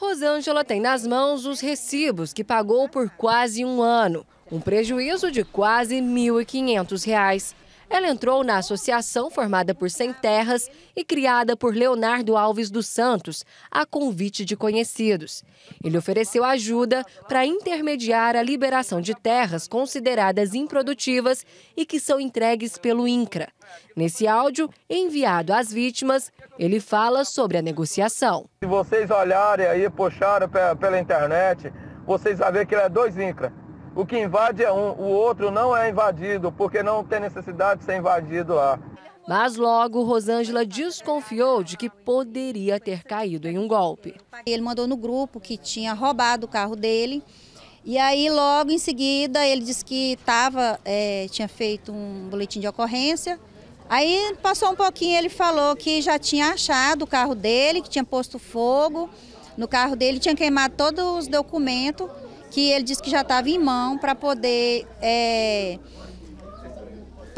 Rosângela tem nas mãos os recibos que pagou por quase um ano, um prejuízo de quase R$ 1.500. Ela entrou na associação formada por Sem Terras e criada por Leonardo Alves dos Santos, a convite de conhecidos. Ele ofereceu ajuda para intermediar a liberação de terras consideradas improdutivas e que são entregues pelo INCRA. Nesse áudio, enviado às vítimas, ele fala sobre a negociação. Se vocês olharem aí, puxaram pela internet, vocês vão ver que ele é dois INCRA. O que invade é um, o outro não é invadido, porque não tem necessidade de ser invadido lá. Mas logo, Rosângela desconfiou de que poderia ter caído em um golpe. Ele mandou no grupo que tinha roubado o carro dele. E aí, logo em seguida, ele disse que tava, é, tinha feito um boletim de ocorrência. Aí, passou um pouquinho, ele falou que já tinha achado o carro dele, que tinha posto fogo no carro dele, tinha queimado todos os documentos que ele disse que já estava em mão para poder é,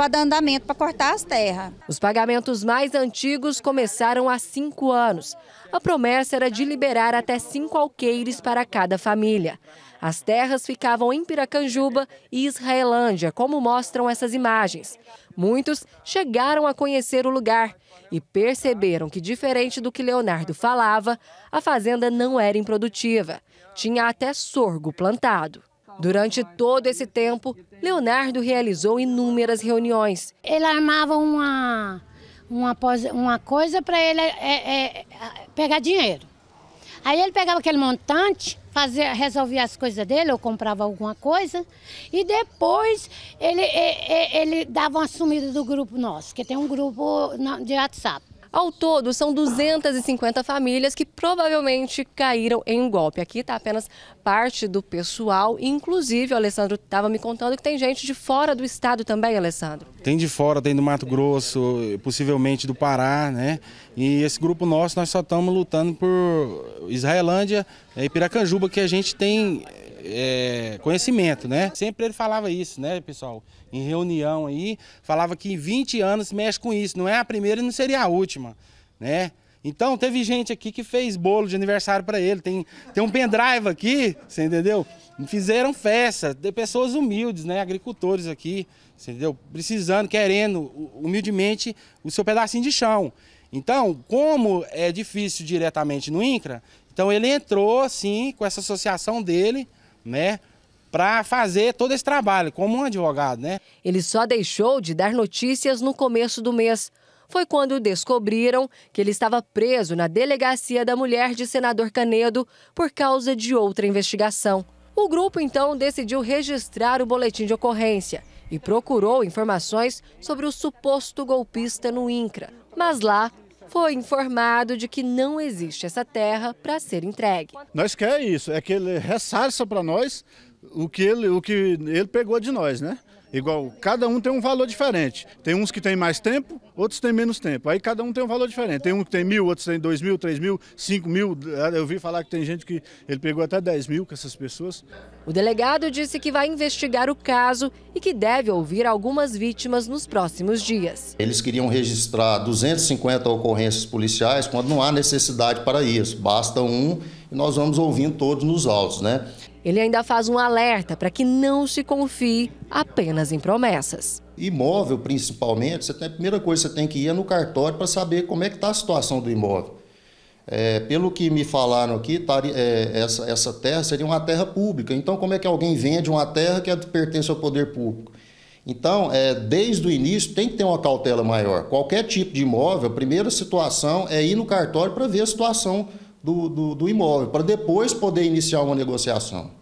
para dar andamento, para cortar as terras. Os pagamentos mais antigos começaram há cinco anos. A promessa era de liberar até cinco alqueires para cada família. As terras ficavam em Piracanjuba e Israelândia, como mostram essas imagens. Muitos chegaram a conhecer o lugar e perceberam que, diferente do que Leonardo falava, a fazenda não era improdutiva. Tinha até sorgo plantado. Durante todo esse tempo, Leonardo realizou inúmeras reuniões. Ele armava uma, uma, uma coisa para ele é, é, pegar dinheiro. Aí ele pegava aquele montante, fazia, resolvia as coisas dele, ou comprava alguma coisa, e depois ele, ele, é, é, ele dava uma sumida do grupo nosso, que tem um grupo de WhatsApp. Ao todo, são 250 famílias que provavelmente caíram em um golpe. Aqui está apenas parte do pessoal, inclusive o Alessandro estava me contando que tem gente de fora do estado também, Alessandro. Tem de fora, tem do Mato Grosso, possivelmente do Pará, né? E esse grupo nosso, nós só estamos lutando por Israelândia e é, Piracanjuba, que a gente tem é, conhecimento, né? Sempre ele falava isso, né, pessoal? Em reunião aí, falava que em 20 anos mexe com isso, não é a primeira e não seria a última, né? Então, teve gente aqui que fez bolo de aniversário para ele, tem, tem um pendrive aqui, você entendeu? Fizeram festa, de pessoas humildes, né, agricultores aqui, você entendeu? Precisando, querendo, humildemente, o seu pedacinho de chão. Então, como é difícil diretamente no INCRA, então ele entrou, sim, com essa associação dele, né? Para fazer todo esse trabalho como um advogado, né? Ele só deixou de dar notícias no começo do mês. Foi quando descobriram que ele estava preso na delegacia da mulher de senador Canedo por causa de outra investigação. O grupo então decidiu registrar o boletim de ocorrência e procurou informações sobre o suposto golpista no INCRA. Mas lá foi informado de que não existe essa terra para ser entregue. Nós queremos isso, é que ele ressarça para nós o que ele, o que ele pegou de nós, né? Igual, cada um tem um valor diferente. Tem uns que tem mais tempo, outros tem menos tempo. Aí cada um tem um valor diferente. Tem um que tem mil, outros tem dois mil, três mil, cinco mil. Ah, eu vi falar que tem gente que ele pegou até dez mil com essas pessoas. O delegado disse que vai investigar o caso e que deve ouvir algumas vítimas nos próximos dias. Eles queriam registrar 250 ocorrências policiais quando não há necessidade para isso. Basta um e nós vamos ouvindo todos nos autos, né? Ele ainda faz um alerta para que não se confie apenas em promessas. Imóvel, principalmente, você tem, a primeira coisa que você tem que ir é no cartório para saber como é que está a situação do imóvel. É, pelo que me falaram aqui, é, essa, essa terra seria uma terra pública. Então, como é que alguém vende uma terra que é pertence ao poder público? Então, é, desde o início, tem que ter uma cautela maior. Qualquer tipo de imóvel, a primeira situação é ir no cartório para ver a situação do, do, do imóvel, para depois poder iniciar uma negociação.